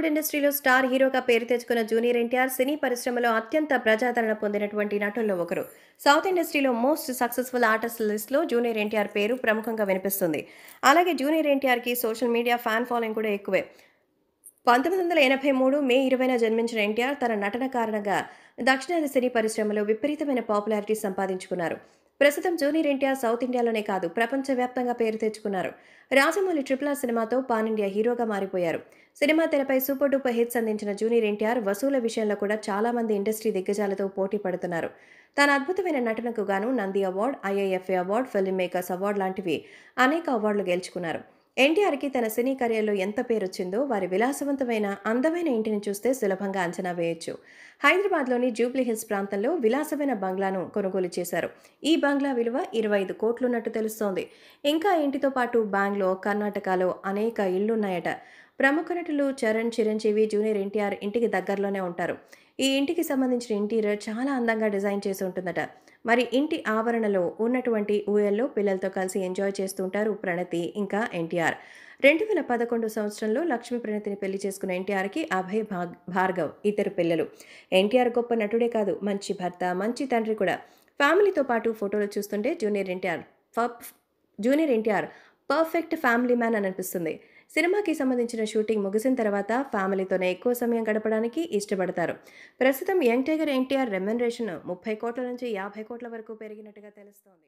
బాలీవుడ్ ఇండస్ట్రీలో స్టార్ హీరోగా పేరు తెచ్చుకున్న జూనియర్ ఎన్టీఆర్ సినీ పరిశ్రమలో అత్యంత ప్రజాదరణ పొందినటువంటి నటుల్లో ఒకరు సౌత్ ఇండస్ట్రీలో మోస్ట్ సక్సెస్ఫుల్ ఆర్టిస్ట్ లిస్ట్లో జూనియర్ ఎన్టీఆర్ పేరు ప్రముఖంగా వినిపిస్తుంది అలాగే జూనియర్ ఎన్టీఆర్కి సోషల్ మీడియా ఫ్యాన్ ఫాలోయింగ్ కూడా ఎక్కువే పంతొమ్మిది వందల ఎనభై మూడు మే ఇరవైన జన్మించిన ఎన్టీఆర్ తన నటన కారణంగా దక్షిణాది సినీ పరిశ్రమలో విపరీతమైన పాపులారిటీ సంపాదించుకున్నారు ప్రస్తుతం జూనియర్ ఇండియా సౌత్ ఇండియాలోనే కాదు ప్రపంచవ్యాప్తంగా పేరు తెచ్చుకున్నారు రాజమౌళి ట్రిపుల్ ఆర్ సినిమాతో పాన్ ఇండియా హీరోగా మారిపోయారు సినిమా తెరపై సూపర్ డూపర్ హిట్స్ అందించిన జూనియర్ ఎన్టీఆర్ వసూల విషయంలో కూడా చాలామంది ఇండస్ట్రీ దిగ్గజాలతో పోటీ పడుతున్నారు తన అద్భుతమైన నటనకు గాను Nandi award IIFA award filmmakers award లాంటివి అనేక అవార్డులు గెలుచుకున్నారు ఎన్టీఆర్కి తన సినీ కెరియర్లో ఎంత పేరు వచ్చిందో వారి విలాసవంతమైన అందమైన ఇంటిని చూస్తే సులభంగా అంచనా వేయొచ్చు హైదరాబాద్లోని జూబ్లీహిల్స్ ప్రాంతంలో విలాసమైన బంగ్లాను కొనుగోలు చేశారు ఈ బంగ్లా విలువ ఇరవై ఐదు కోట్లున్నట్టు తెలుస్తోంది ఇంకా ఇంటితో పాటు బ్యాంగ్లో కర్ణాటకలో అనేక ఇళ్లున్నాయట ప్రముఖ నటులు చరణ్ చిరంజీవి జూనియర్ ఎన్టీఆర్ ఇంటికి దగ్గరలోనే ఉంటారు ఈ ఇంటికి సంబంధించిన ఇంటీరియర్ చాలా అందంగా డిజైన్ చేసి ఉంటుందట మరి ఇంటి ఆవరణలో ఉన్నటువంటి ఊయల్లో పిల్లలతో కలిసి ఎంజాయ్ చేస్తుంటారు ప్రణతి ఇంకా ఎన్టీఆర్ రెండు వేల పదకొండు సంవత్సరంలో లక్ష్మీ ప్రణతిని పెళ్లి చేసుకున్న ఎన్టీఆర్కి అభయ్ భాగ్ భార్గవ్ ఇద్దరు పిల్లలు ఎన్టీఆర్ గొప్ప నటుడే కాదు మంచి భర్త మంచి తండ్రి కూడా ఫ్యామిలీతో పాటు ఫోటోలు చూస్తుంటే junior NTR junior NTR perfect family man అని అనిపిస్తుంది సినిమాకి సంబంధించిన షూటింగ్ ముగిసిన తర్వాత ఫ్యామిలీతోనే ఎక్కువ సమయం గడపడానికి ఇష్టపడతారు ప్రస్తుతం యంగ్ టైగర్ ఎన్టీఆర్ రెమ్యునరేషన్ ముప్పై కోట్ల నుంచి యాభై కోట్ల వరకు పెరిగినట్టుగా తెలుస్తోంది